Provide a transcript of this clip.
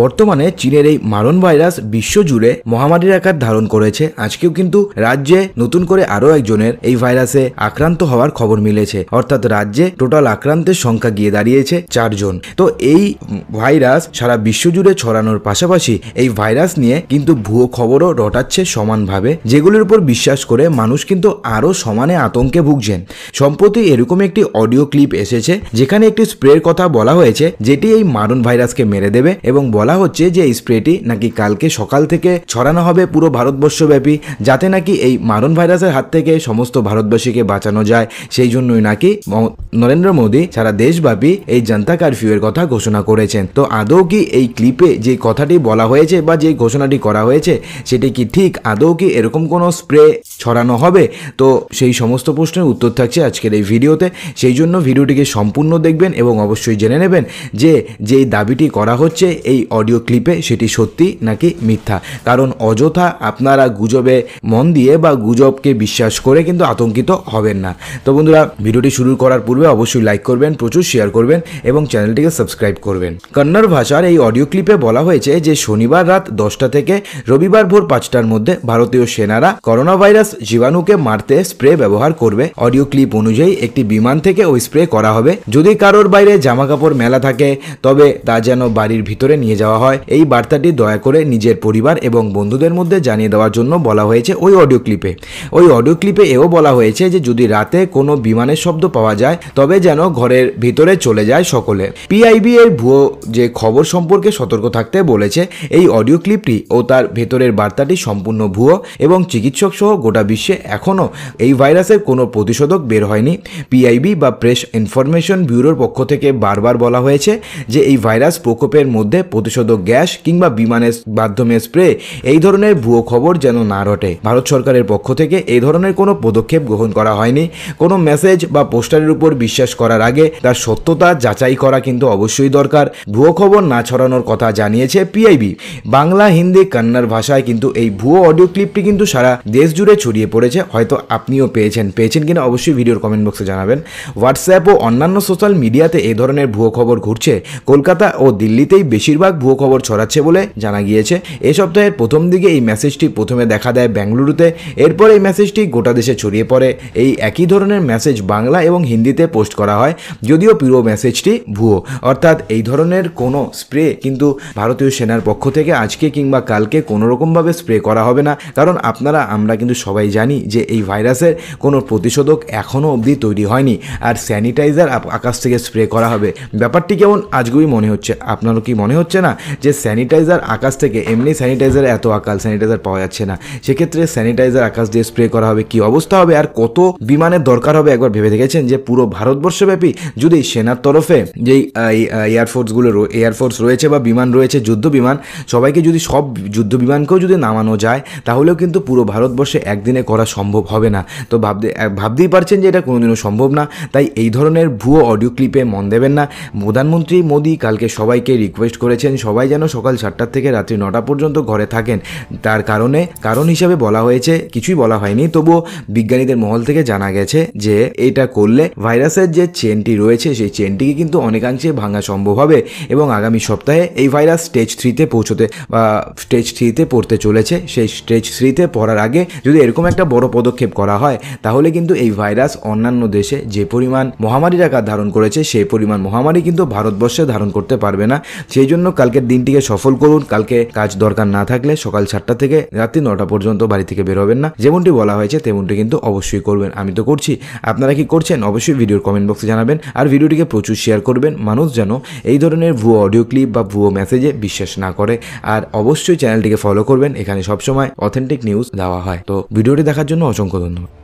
বর্তমানে চীনের এই মারণ ভাইরাস বিশ্বজুড়ে মহামারীর আকার ধারণ করেছে আজকেও কিন্তু রাজ্যে নতুন করে আরও একজনের এই ভাইরাসে আক্রান্ত হওয়ার খবর মিলেছে অর্থাৎ রাজ্যে টোটাল আক্রান্তের সংখ্যা গিয়ে দাঁড়িয়েছে চারজন তো এই ভাইরাস সারা বিশ্বজুড়ে ছড়ানোর পাশাপাশি এই ভাইরাস নিয়ে কিন্তু ভুয়ো খবরও রটাচ্ছে সমানভাবে যেগুলির উপর বিশ্বাস করে মানুষ কিন্তু আরও সমানে আতঙ্কে ভুগছেন সম্প্রতি এরকম একটি অডিও ক্লিপ এসেছে যেখানে একটি স্প্রের কথা বলা হয়েছে যেটি এই মারণ ভাইরাসকে মেরে দেবে এবং বলা হচ্ছে যে এই স্প্রেটি নাকি কালকে সকাল থেকে ছড়ানো হবে পুরো ভারতবর্ষব্যাপী যাতে নাকি এই মারণ ভাইরাসের হাত থেকে সমস্ত ভারতবাসীকে বাঁচানো যায় সেই জন্যই নাকি নরেন্দ্র মোদী সারা দেশব্যাপী এই জনতা কারফিউয়ের কথা ঘোষণা করেছেন তো আদৌ কি এই ক্লিপে যে কথাটি বলা হয়েছে বা যে ঘোষণাটি করা হয়েছে সেটি কি ঠিক আদৌ কি এরকম কোনো স্প্রে ছড়ানো হবে তো সেই সমস্ত প্রশ্নের উত্তর থাকছে আজকের এই ভিডিওতে সেই জন্য ভিডিওটিকে সম্পূর্ণ দেখবেন এবং অবশ্যই জেনে নেবেন যে যেই দাবিটি করা হচ্ছে এই অডিও ক্লিপে সেটি সত্যি নাকি মিথ্যা কারণ অযথা আপনারা গুজবে মন দিয়ে বা গুজবকে বিশ্বাস করে কিন্তু আতঙ্কিত হবেন না তো বন্ধুরা ভিডিওটি শুরু করার পূর্বে অবশ্যই লাইক করবেন প্রচুর শেয়ার করবেন এবং চ্যানেলটিকে সাবস্ক্রাইব করবেন কন্নড় ভাষার এই অডিও ক্লিপে বলা হয়েছে যে শনিবার রাত দশটা থেকে রবিবার ভোর পাঁচটার মধ্যে ভারতীয় সেনারা করোনা ভাইরাস জীবাণুকে মারতে স্প্রে ব্যবহার করবে অডিও ক্লিপ অনুযায়ী একটি বিমান থেকে ওই স্প্রে করা হবে যদি কারোর বাইরে জামা কাপড় মেলা থাকে তবে তা যেন বাড়ির ভিতরে নিয়ে নিয়ে যাওয়া হয় এই বার্তাটি দয়া করে নিজের পরিবার এবং বন্ধুদের মধ্যে জানিয়ে দেওয়ার জন্য বলা হয়েছে ওই অডিও ক্লিপে ওই অডিও ক্লিপে এও বলা হয়েছে যে যদি রাতে কোনো বিমানের শব্দ পাওয়া যায় তবে যেন ঘরের ভিতরে চলে যায় সকলে পিআইবি এর ভুয়ো যে খবর সম্পর্কে সতর্ক থাকতে বলেছে এই অডিও ক্লিপটি ও তার ভেতরের বার্তাটি সম্পূর্ণ ভুয়ো এবং চিকিৎসক সহ গোটা বিশ্বে এখনও এই ভাইরাসের কোনো প্রতিষেধক বের হয়নি পিআইবি বা প্রেস ইনফরমেশন ব্যুরোর পক্ষ থেকে বারবার বলা হয়েছে যে এই ভাইরাস প্রকোপের মধ্যে প্রতিষেধক গ্যাস কিংবা বিমানের মাধ্যমে স্প্রে এই ধরনের ভুয়ো খবর যেন না রটে ভারত সরকারের পক্ষ থেকে এই ধরনের কোনো পদক্ষেপ গ্রহণ করা হয়নি কোনো মেসেজ বা পোস্টারের উপর বিশ্বাস করার আগে তার সত্যতা যাচাই করা কিন্তু অবশ্যই দরকার ভুয়ো খবর না ছড়ানোর কথা জানিয়েছে পিআইবি বাংলা হিন্দি কন্নড় ভাষায় কিন্তু এই ভুয়ো অডিও ক্লিপটি কিন্তু সারা দেশ জুড়ে ছড়িয়ে পড়েছে হয়তো আপনিও পেয়েছেন পেয়েছেন কিনা অবশ্যই ভিডিওর কমেন্ট বক্সে জানাবেন হোয়াটসঅ্যাপ ও অন্যান্য সোশ্যাল মিডিয়াতে এই ধরনের ভুয়ো খবর ঘুরছে কলকাতা ও দিল্লিতেই বেশিরভাগ ভুয়ো খবর ছড়াচ্ছে বলে জানা গিয়েছে এ সপ্তাহের প্রথম দিকে এই মেসেজটি প্রথমে দেখা দেয় বেঙ্গালুরুতে এরপর এই মেসেজটি গোটা দেশে ছড়িয়ে পড়ে এই একই ধরনের মেসেজ বাংলা এবং হিন্দিতে পোস্ট করা হয় যদিও পুরো মেসেজটি ভুয়ো অর্থাৎ এই ধরনের কোনো স্প্রে কিন্তু ভারতীয় সেনার পক্ষ থেকে আজকে কিংবা কালকে কোনো রকমভাবে স্প্রে করা হবে না কারণ আপনারা আমরা কিন্তু সবাই জানি যে এই ভাইরাসের কোনো প্রতিষেধক এখনও অবধি তৈরি হয়নি আর স্যানিটাইজার আকাশ থেকে স্প্রে করা হবে ব্যাপারটি কেমন আজগুবি মনে হচ্ছে আপনারও কি মনে হচ্ছে না যে স্যানিটাইজার আকাশ থেকে এমনি স্যানিটাইজার এত আকাল স্যানিটাইজার পাওয়া যাচ্ছে না সেক্ষেত্রে স্যানিটাইজার আকাশ দিয়ে স্প্রে করা হবে কি অবস্থা হবে আর কত বিমানের দরকার হবে একবার ভেবে দেখেছেন যে পুরো ভারতবর্ষব্যাপী যদি সেনার তরফে যেই এয়ারফোর্সগুলো এয়ারফোর্স রয়েছে বা বিমান রয়েছে যুদ্ধ বিমান সবাইকে যদি সব যুদ্ধ বিমানকেও যদি নামানো যায় তাহলেও কিন্তু পুরো ভারতবর্ষে একদিনে করা সম্ভব হবে না তো ভাবতে ভাবতেই পারছেন যে এটা কোনোদিনও সম্ভব না তাই এই ধরনের ভুয়ো অডিও ক্লিপে মন দেবেন না প্রধানমন্ত্রী মোদী কালকে সবাইকে রিকোয়েস্ট করেছেন সবাই যেন সকাল সাতটার থেকে রাত্রি নটা পর্যন্ত ঘরে থাকেন তার কারণে কারণ হিসাবে বলা হয়েছে কিছুই বলা হয়নি তবুও বিজ্ঞানীদের মহল থেকে জানা গেছে যে এটা করলে ভাইরাসের যে চেনটি রয়েছে সেই চেনটিকে কিন্তু অনেকাংশে ভাঙা সম্ভব হবে এবং আগামী সপ্তাহে এই ভাইরাস স্টেজ থ্রিতে পৌঁছতে বা স্টেজ থ্রিতে পড়তে চলেছে সেই স্টেজ থ্রিতে পড়ার আগে যদি এরকম একটা বড় পদক্ষেপ করা হয় তাহলে কিন্তু এই ভাইরাস অন্যান্য দেশে যে পরিমাণ মহামারীর আকার ধারণ করেছে সেই পরিমাণ মহামারী কিন্তু ভারতবর্ষে ধারণ করতে পারবে না সেই জন্য কালকের দিনটিকে সফল করুন কালকে কাজ দরকার না থাকলে সকাল সাতটা থেকে রাত্রি নটা পর্যন্ত বাড়ি থেকে বেরোবেন না যেমনটি বলা হয়েছে তেমনটি কিন্তু অবশ্যই করবেন আমি তো করছি আপনারা কি করছেন অবশ্যই ভিডিওর কমেন্ট বক্সে জানাবেন আর ভিডিওটিকে প্রচুর শেয়ার করবেন মানুষ যেন এই ধরনের ভুয়ো অডিও ক্লিপ বা ভুয়ো মেসেজে বিশ্বাস না করে আর অবশ্যই চ্যানেলটিকে ফলো করবেন এখানে সবসময় অথেন্টিক নিউজ দেওয়া হয় তো ভিডিওটি দেখার জন্য অসংখ্য ধন্যবাদ